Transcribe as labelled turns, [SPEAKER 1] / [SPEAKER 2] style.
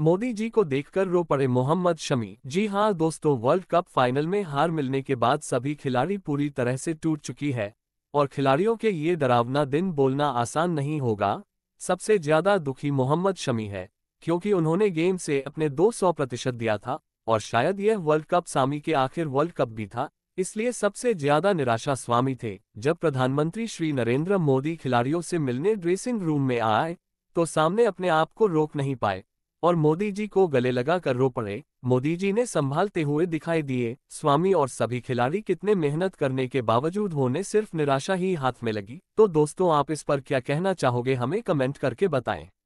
[SPEAKER 1] मोदी जी को देखकर रो पड़े मोहम्मद शमी जी हां दोस्तों वर्ल्ड कप फाइनल में हार मिलने के बाद सभी खिलाड़ी पूरी तरह से टूट चुकी है और खिलाड़ियों के ये डरावना दिन बोलना आसान नहीं होगा सबसे ज्यादा दुखी मोहम्मद शमी है क्योंकि उन्होंने गेम से अपने 200 प्रतिशत दिया था और शायद यह वर्ल्ड कप स्वामी के आखिर वर्ल्ड कप भी था इसलिए सबसे ज्यादा निराशा स्वामी थे जब प्रधानमंत्री श्री नरेंद्र मोदी खिलाड़ियों से मिलने ड्रेसिंग रूम में आए तो सामने अपने आप को रोक नहीं पाए और मोदी जी को गले लगाकर रो पड़े मोदी जी ने संभालते हुए दिखाई दिए स्वामी और सभी खिलाड़ी कितने मेहनत करने के बावजूद होने सिर्फ निराशा ही हाथ में लगी तो दोस्तों आप इस पर क्या कहना चाहोगे हमें कमेंट करके बताएं